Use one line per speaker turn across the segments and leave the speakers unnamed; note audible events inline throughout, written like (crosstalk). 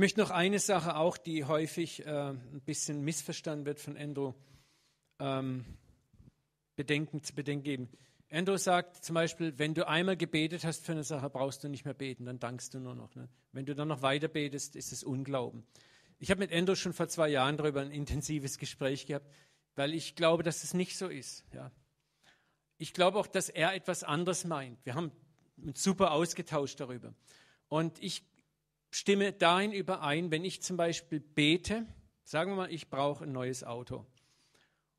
Ich möchte noch eine Sache auch, die häufig äh, ein bisschen missverstanden wird von Andrew, ähm, bedenken, zu bedenken geben. Andrew sagt zum Beispiel, wenn du einmal gebetet hast für eine Sache, brauchst du nicht mehr beten, dann dankst du nur noch. Ne? Wenn du dann noch weiter betest, ist es Unglauben. Ich habe mit Andrew schon vor zwei Jahren darüber ein intensives Gespräch gehabt, weil ich glaube, dass es nicht so ist. Ja. Ich glaube auch, dass er etwas anderes meint. Wir haben uns super ausgetauscht darüber. Und ich stimme dahin überein, wenn ich zum Beispiel bete, sagen wir mal, ich brauche ein neues Auto.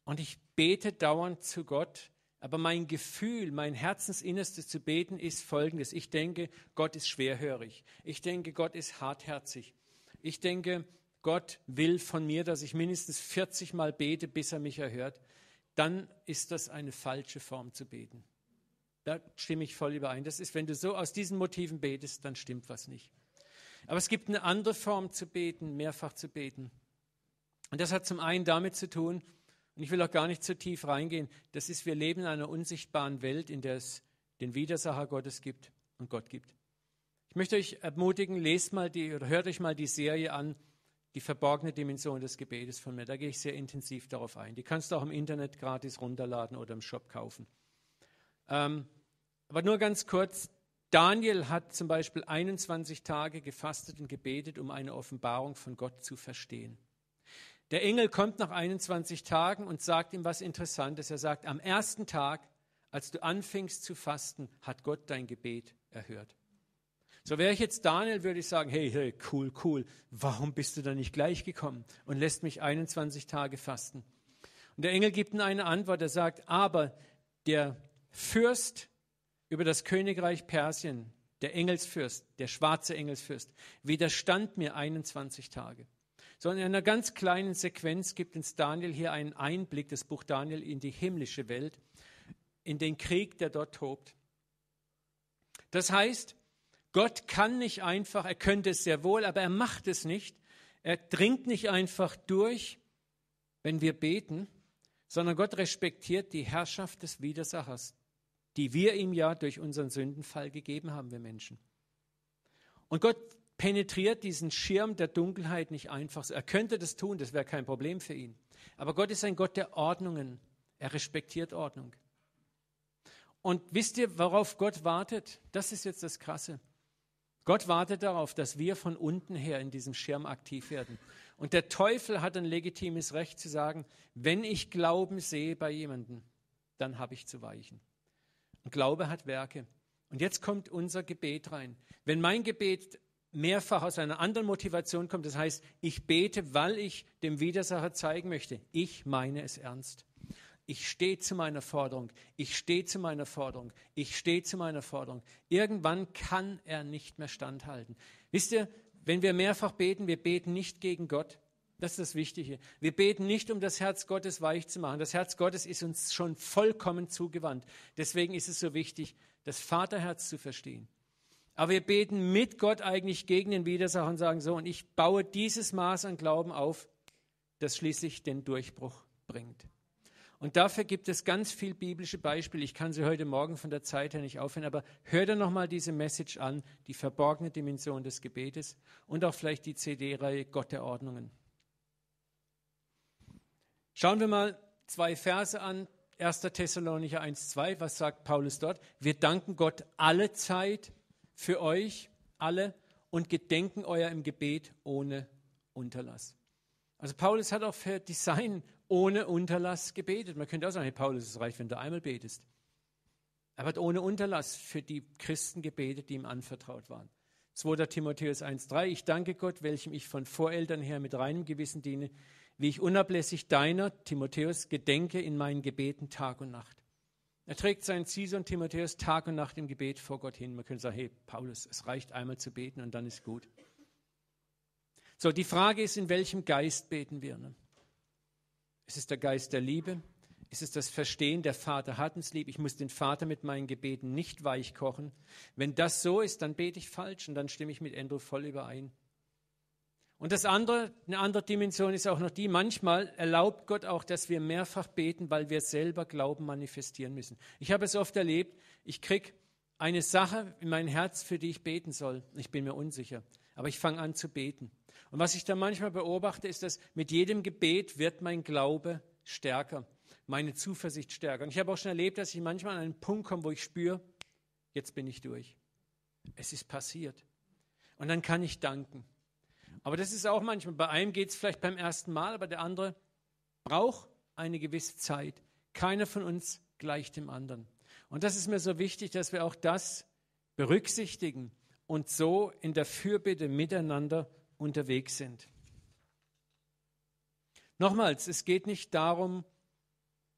Und ich bete dauernd zu Gott, aber mein Gefühl, mein Herzensinnerstes zu beten ist folgendes. Ich denke, Gott ist schwerhörig. Ich denke, Gott ist hartherzig. Ich denke, Gott will von mir, dass ich mindestens 40 Mal bete, bis er mich erhört. Dann ist das eine falsche Form zu beten. Da stimme ich voll überein. Das ist, wenn du so aus diesen Motiven betest, dann stimmt was nicht. Aber es gibt eine andere Form zu beten, mehrfach zu beten. Und das hat zum einen damit zu tun, und ich will auch gar nicht zu tief reingehen, das ist, wir leben in einer unsichtbaren Welt, in der es den Widersacher Gottes gibt und Gott gibt. Ich möchte euch ermutigen, lest mal die oder hört euch mal die Serie an, die verborgene Dimension des Gebetes von mir. Da gehe ich sehr intensiv darauf ein. Die kannst du auch im Internet gratis runterladen oder im Shop kaufen. Ähm, aber nur ganz kurz, Daniel hat zum Beispiel 21 Tage gefastet und gebetet, um eine Offenbarung von Gott zu verstehen. Der Engel kommt nach 21 Tagen und sagt ihm was Interessantes. Er sagt, am ersten Tag, als du anfängst zu fasten, hat Gott dein Gebet erhört. So wäre ich jetzt Daniel, würde ich sagen, hey, hey, cool, cool, warum bist du da nicht gleich gekommen und lässt mich 21 Tage fasten? Und der Engel gibt ihm eine Antwort, er sagt, aber der Fürst über das Königreich Persien, der Engelsfürst, der schwarze Engelsfürst, widerstand mir 21 Tage. So in einer ganz kleinen Sequenz gibt uns Daniel hier einen Einblick, das Buch Daniel, in die himmlische Welt, in den Krieg, der dort tobt. Das heißt, Gott kann nicht einfach, er könnte es sehr wohl, aber er macht es nicht. Er dringt nicht einfach durch, wenn wir beten, sondern Gott respektiert die Herrschaft des Widersachers, die wir ihm ja durch unseren Sündenfall gegeben haben, wir Menschen. Und Gott penetriert diesen Schirm der Dunkelheit nicht einfach. Er könnte das tun, das wäre kein Problem für ihn. Aber Gott ist ein Gott der Ordnungen. Er respektiert Ordnung. Und wisst ihr, worauf Gott wartet? Das ist jetzt das Krasse. Gott wartet darauf, dass wir von unten her in diesem Schirm aktiv werden. Und der Teufel hat ein legitimes Recht zu sagen, wenn ich Glauben sehe bei jemandem, dann habe ich zu weichen. Glaube hat Werke. Und jetzt kommt unser Gebet rein. Wenn mein Gebet mehrfach aus einer anderen Motivation kommt, das heißt, ich bete, weil ich dem Widersacher zeigen möchte, ich meine es ernst. Ich stehe zu meiner Forderung, ich stehe zu meiner Forderung, ich stehe zu meiner Forderung. Irgendwann kann er nicht mehr standhalten. Wisst ihr, wenn wir mehrfach beten, wir beten nicht gegen Gott, das ist das Wichtige. Wir beten nicht, um das Herz Gottes weich zu machen. Das Herz Gottes ist uns schon vollkommen zugewandt. Deswegen ist es so wichtig, das Vaterherz zu verstehen. Aber wir beten mit Gott eigentlich gegen den Widersacher und sagen so, und ich baue dieses Maß an Glauben auf, das schließlich den Durchbruch bringt. Und dafür gibt es ganz viele biblische Beispiele. Ich kann sie heute Morgen von der Zeit her nicht aufhören, aber hör dir nochmal diese Message an, die verborgene Dimension des Gebetes und auch vielleicht die CD-Reihe Gott der Ordnungen. Schauen wir mal zwei Verse an. 1. Thessalonicher 1,2, was sagt Paulus dort? Wir danken Gott alle Zeit für euch, alle, und gedenken euer im Gebet ohne Unterlass. Also Paulus hat auch für Design ohne Unterlass gebetet. Man könnte auch sagen, hey, Paulus, es reicht, wenn du einmal betest. Er hat ohne Unterlass für die Christen gebetet, die ihm anvertraut waren. 2. Timotheus 1,3 Ich danke Gott, welchem ich von Voreltern her mit reinem Gewissen diene, wie ich unablässig deiner, Timotheus, gedenke in meinen Gebeten Tag und Nacht. Er trägt seinen Ziehsohn Timotheus Tag und Nacht im Gebet vor Gott hin. Man könnte sagen, hey, Paulus, es reicht einmal zu beten und dann ist gut. So, die Frage ist, in welchem Geist beten wir? Ne? Ist es der Geist der Liebe? Ist es das Verstehen, der Vater hat uns lieb, ich muss den Vater mit meinen Gebeten nicht weich kochen? Wenn das so ist, dann bete ich falsch und dann stimme ich mit Andrew voll überein. Und das andere, eine andere Dimension ist auch noch die, manchmal erlaubt Gott auch, dass wir mehrfach beten, weil wir selber Glauben manifestieren müssen. Ich habe es oft erlebt, ich kriege eine Sache in mein Herz, für die ich beten soll. Ich bin mir unsicher, aber ich fange an zu beten. Und was ich dann manchmal beobachte, ist, dass mit jedem Gebet wird mein Glaube stärker, meine Zuversicht stärker. Und ich habe auch schon erlebt, dass ich manchmal an einen Punkt komme, wo ich spüre, jetzt bin ich durch. Es ist passiert. Und dann kann ich danken. Aber das ist auch manchmal, bei einem geht es vielleicht beim ersten Mal, aber der andere braucht eine gewisse Zeit. Keiner von uns gleicht dem anderen. Und das ist mir so wichtig, dass wir auch das berücksichtigen und so in der Fürbitte miteinander unterwegs sind. Nochmals, es geht nicht darum,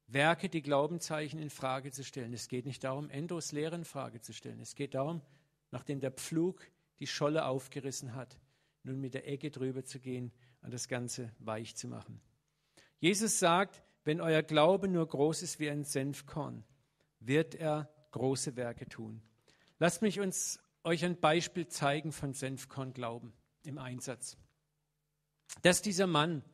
Werke, die Glaubenzeichen in Frage zu stellen. Es geht nicht darum, Endos Lehren in Frage zu stellen. Es geht darum, nachdem der Pflug die Scholle aufgerissen hat, nun mit der Ecke drüber zu gehen und das Ganze weich zu machen. Jesus sagt, wenn euer Glaube nur groß ist wie ein Senfkorn, wird er große Werke tun. Lasst mich uns euch ein Beispiel zeigen von Senfkornglauben im Einsatz. Dass dieser Mann,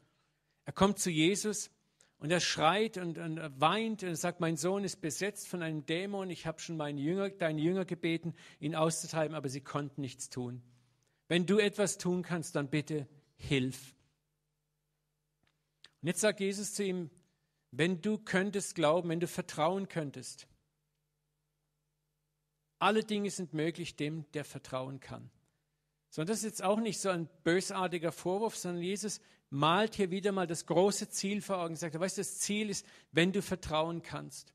er kommt zu Jesus und er schreit und, und er weint und er sagt, mein Sohn ist besetzt von einem Dämon, ich habe schon meine Jünger, deine Jünger gebeten, ihn auszutreiben, aber sie konnten nichts tun. Wenn du etwas tun kannst, dann bitte hilf. Und jetzt sagt Jesus zu ihm, wenn du könntest glauben, wenn du vertrauen könntest. Alle Dinge sind möglich dem, der vertrauen kann. So, und das ist jetzt auch nicht so ein bösartiger Vorwurf, sondern Jesus malt hier wieder mal das große Ziel vor Augen. Sagt, weißt du, das Ziel ist, wenn du vertrauen kannst.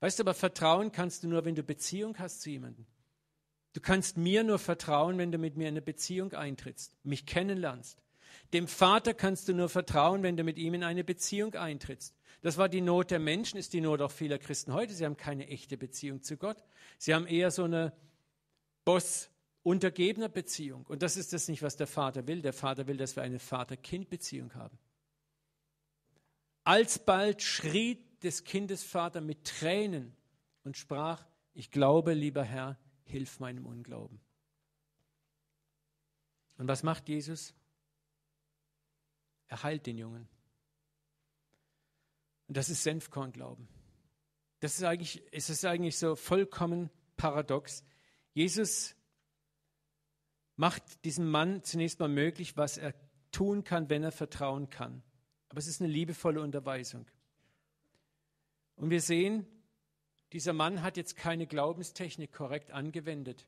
Weißt du, aber vertrauen kannst du nur, wenn du Beziehung hast zu jemandem. Du kannst mir nur vertrauen, wenn du mit mir in eine Beziehung eintrittst, mich kennenlernst. Dem Vater kannst du nur vertrauen, wenn du mit ihm in eine Beziehung eintrittst. Das war die Not der Menschen, ist die Not auch vieler Christen heute. Sie haben keine echte Beziehung zu Gott. Sie haben eher so eine Boss-untergebener Beziehung. Und das ist das nicht, was der Vater will. Der Vater will, dass wir eine Vater-Kind-Beziehung haben. Alsbald schrie des Kindes Vater mit Tränen und sprach, ich glaube, lieber Herr, hilf meinem Unglauben. Und was macht Jesus? Er heilt den Jungen. Und das ist Senfkornglauben. Das ist eigentlich, es ist eigentlich so vollkommen paradox. Jesus macht diesem Mann zunächst mal möglich, was er tun kann, wenn er vertrauen kann. Aber es ist eine liebevolle Unterweisung. Und wir sehen, dieser Mann hat jetzt keine Glaubenstechnik korrekt angewendet.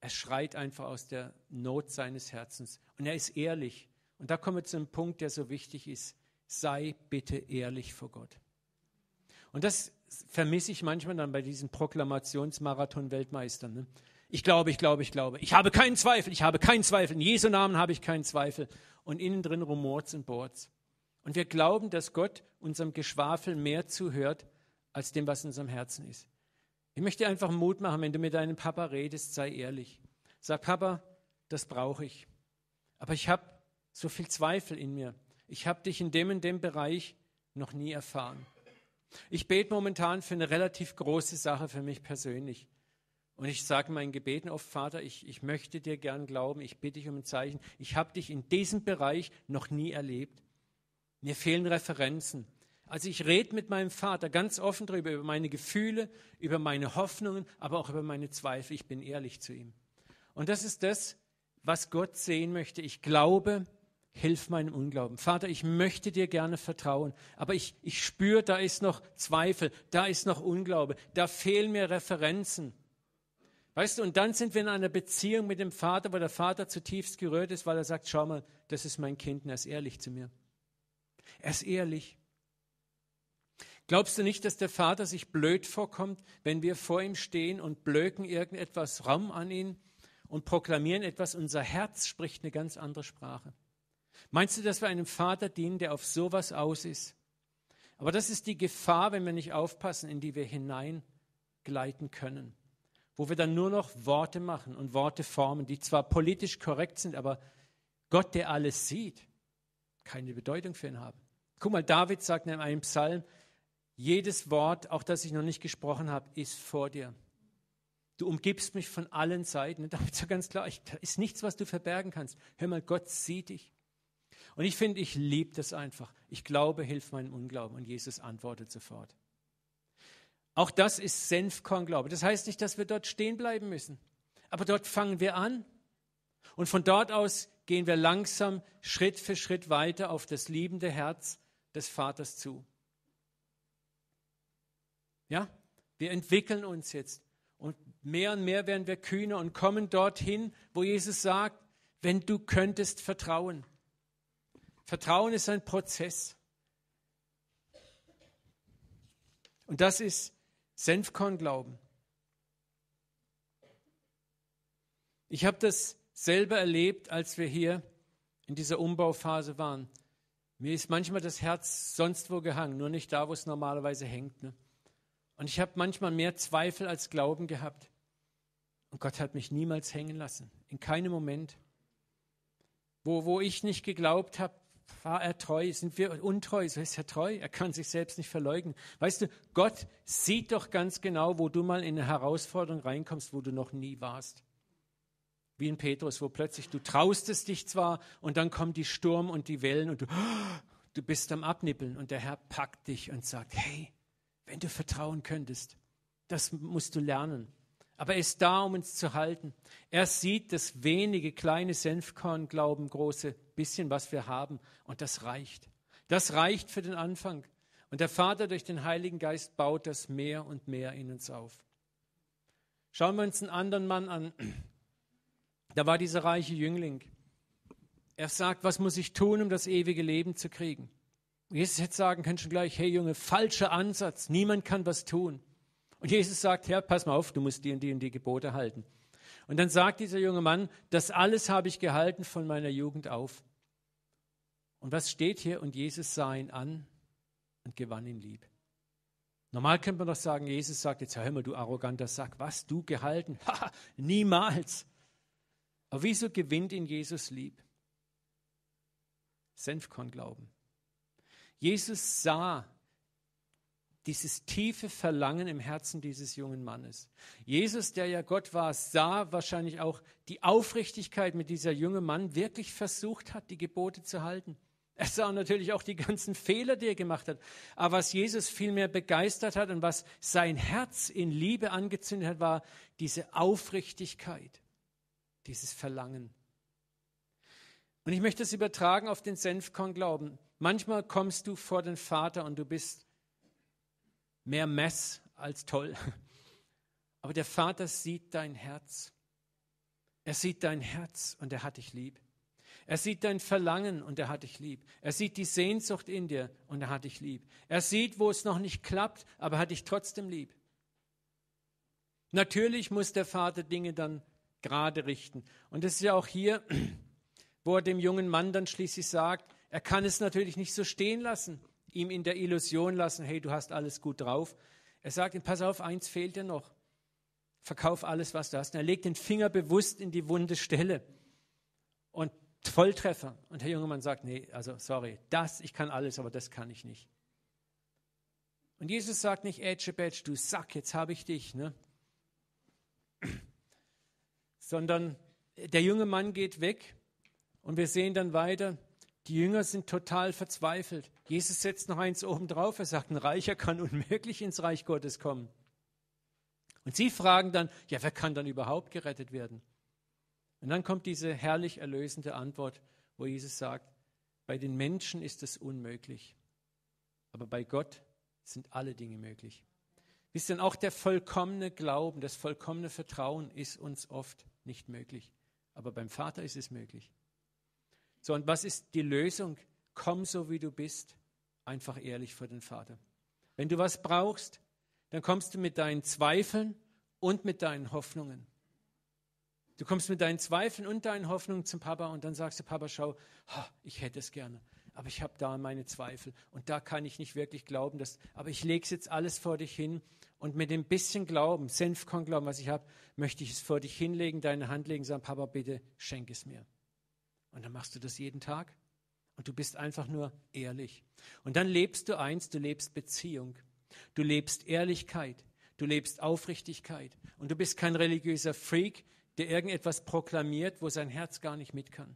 Er schreit einfach aus der Not seines Herzens und er ist ehrlich. Und da kommen wir zu einem Punkt, der so wichtig ist. Sei bitte ehrlich vor Gott. Und das vermisse ich manchmal dann bei diesen Proklamationsmarathon-Weltmeistern. Ne? Ich glaube, ich glaube, ich glaube. Ich habe keinen Zweifel, ich habe keinen Zweifel. In Jesu Namen habe ich keinen Zweifel. Und innen drin rumort's und bohrt's. Und wir glauben, dass Gott unserem Geschwafel mehr zuhört, als dem, was in unserem Herzen ist. Ich möchte einfach Mut machen, wenn du mit deinem Papa redest, sei ehrlich. Sag, Papa, das brauche ich. Aber ich habe so viel Zweifel in mir. Ich habe dich in dem und dem Bereich noch nie erfahren. Ich bete momentan für eine relativ große Sache für mich persönlich. Und ich sage meinen Gebeten oft, Vater, ich, ich möchte dir gern glauben, ich bitte dich um ein Zeichen. Ich habe dich in diesem Bereich noch nie erlebt. Mir fehlen Referenzen. Also ich rede mit meinem Vater ganz offen darüber, über meine Gefühle, über meine Hoffnungen, aber auch über meine Zweifel. Ich bin ehrlich zu ihm. Und das ist das, was Gott sehen möchte. Ich glaube, hilf meinem Unglauben. Vater, ich möchte dir gerne vertrauen, aber ich, ich spüre, da ist noch Zweifel, da ist noch Unglaube, da fehlen mir Referenzen. Weißt du, und dann sind wir in einer Beziehung mit dem Vater, wo der Vater zutiefst gerührt ist, weil er sagt, schau mal, das ist mein Kind und er ist ehrlich zu mir. Er ist ehrlich. Glaubst du nicht, dass der Vater sich blöd vorkommt, wenn wir vor ihm stehen und blöken irgendetwas Raum an ihn und proklamieren etwas? Unser Herz spricht eine ganz andere Sprache. Meinst du, dass wir einem Vater dienen, der auf sowas aus ist? Aber das ist die Gefahr, wenn wir nicht aufpassen, in die wir hineingleiten können, wo wir dann nur noch Worte machen und Worte formen, die zwar politisch korrekt sind, aber Gott, der alles sieht, keine Bedeutung für ihn haben. Guck mal, David sagt in einem Psalm, jedes Wort, auch das ich noch nicht gesprochen habe, ist vor dir. Du umgibst mich von allen Seiten. Und damit ist ja ganz klar, ich, da ist nichts, was du verbergen kannst. Hör mal, Gott sieht dich. Und ich finde, ich liebe das einfach. Ich glaube, hilf meinem Unglauben. Und Jesus antwortet sofort. Auch das ist Senfkornglaube. Das heißt nicht, dass wir dort stehen bleiben müssen. Aber dort fangen wir an. Und von dort aus gehen wir langsam Schritt für Schritt weiter auf das liebende Herz des Vaters zu. Ja, wir entwickeln uns jetzt und mehr und mehr werden wir kühner und kommen dorthin, wo Jesus sagt, wenn du könntest vertrauen. Vertrauen ist ein Prozess. Und das ist Senfkornglauben. Ich habe das selber erlebt, als wir hier in dieser Umbauphase waren. Mir ist manchmal das Herz sonst wo gehangen, nur nicht da, wo es normalerweise hängt. Ne? Und ich habe manchmal mehr Zweifel als Glauben gehabt. Und Gott hat mich niemals hängen lassen, in keinem Moment. Wo, wo ich nicht geglaubt habe, war er treu, sind wir untreu, so ist er treu, er kann sich selbst nicht verleugnen. Weißt du, Gott sieht doch ganz genau, wo du mal in eine Herausforderung reinkommst, wo du noch nie warst. Wie in Petrus, wo plötzlich du traustest dich zwar und dann kommen die Sturm und die Wellen und du, du bist am Abnippeln und der Herr packt dich und sagt, hey, wenn du vertrauen könntest. Das musst du lernen. Aber er ist da, um uns zu halten. Er sieht das wenige kleine Senfkorn glauben, große bisschen, was wir haben. Und das reicht. Das reicht für den Anfang. Und der Vater durch den Heiligen Geist baut das mehr und mehr in uns auf. Schauen wir uns einen anderen Mann an. Da war dieser reiche Jüngling. Er sagt, was muss ich tun, um das ewige Leben zu kriegen? Jesus hätte sagen können schon gleich, hey Junge, falscher Ansatz, niemand kann was tun. Und Jesus sagt, Herr, pass mal auf, du musst die und die und die Gebote halten. Und dann sagt dieser junge Mann, das alles habe ich gehalten von meiner Jugend auf. Und was steht hier? Und Jesus sah ihn an und gewann ihn lieb. Normal könnte man doch sagen, Jesus sagt jetzt, hör mal, du arroganter Sack, was du gehalten? (laughs) Ha, niemals. Aber wieso gewinnt ihn Jesus lieb? Senfkorn glauben. Jesus sah dieses tiefe Verlangen im Herzen dieses jungen Mannes. Jesus, der ja Gott war, sah wahrscheinlich auch die Aufrichtigkeit, mit dieser junge Mann wirklich versucht hat, die Gebote zu halten. Er sah natürlich auch die ganzen Fehler, die er gemacht hat. Aber was Jesus vielmehr begeistert hat und was sein Herz in Liebe angezündet hat, war diese Aufrichtigkeit, dieses Verlangen. Und ich möchte es übertragen auf den Senfkorn Glauben. Manchmal kommst du vor den Vater und du bist mehr Mess als toll. (laughs) Aber der Vater sieht dein Herz. Er sieht dein Herz und er hat dich lieb. Er sieht dein Verlangen und er hat dich lieb. Er sieht die Sehnsucht in dir und er hat dich lieb. Er sieht, wo es noch nicht klappt, aber er hat dich trotzdem lieb. Natürlich muss der Vater Dinge dann gerade richten. Und das ist ja auch hier, (clears throat) wo er dem jungen Mann dann schließlich sagt, er kann es natürlich nicht so stehen lassen, ihm in der Illusion lassen, hey, du hast alles gut drauf. Er sagt ihm, pass auf, eins fehlt dir noch. Verkauf alles, was du hast. Und er legt den Finger bewusst in die wunde Stelle. Und Volltreffer. Und der junge Mann sagt, nee, also sorry, das, ich kann alles, aber das kann ich nicht. Und Jesus sagt nicht, Edgebedge, du Sack, jetzt habe ich dich, ne? Sondern der junge Mann geht weg und wir sehen dann weiter, die Jünger sind total verzweifelt. Jesus setzt noch eins oben drauf. Er sagt, ein Reicher kann unmöglich ins Reich Gottes kommen. Und sie fragen dann, ja, wer kann dann überhaupt gerettet werden? Und dann kommt diese herrlich erlösende Antwort, wo Jesus sagt, bei den Menschen ist es unmöglich, aber bei Gott sind alle Dinge möglich. Wisst ihr, auch der vollkommene Glauben, das vollkommene Vertrauen ist uns oft nicht möglich, aber beim Vater ist es möglich. So, und was ist die Lösung? Komm so, wie du bist, einfach ehrlich vor den Vater. Wenn du was brauchst, dann kommst du mit deinen Zweifeln und mit deinen Hoffnungen. Du kommst mit deinen Zweifeln und deinen Hoffnungen zum Papa und dann sagst du, Papa, schau, ich hätte es gerne, aber ich habe da meine Zweifel und da kann ich nicht wirklich glauben, dass, aber ich lege es jetzt alles vor dich hin und mit dem bisschen Glauben, Senfkorn Glauben, was ich habe, möchte ich es vor dich hinlegen, deine Hand legen, sagen, Papa, bitte schenk es mir. Und dann machst du das jeden Tag. Und du bist einfach nur ehrlich. Und dann lebst du eins, du lebst Beziehung. Du lebst Ehrlichkeit. Du lebst Aufrichtigkeit. Und du bist kein religiöser Freak, der irgendetwas proklamiert, wo sein Herz gar nicht mit kann.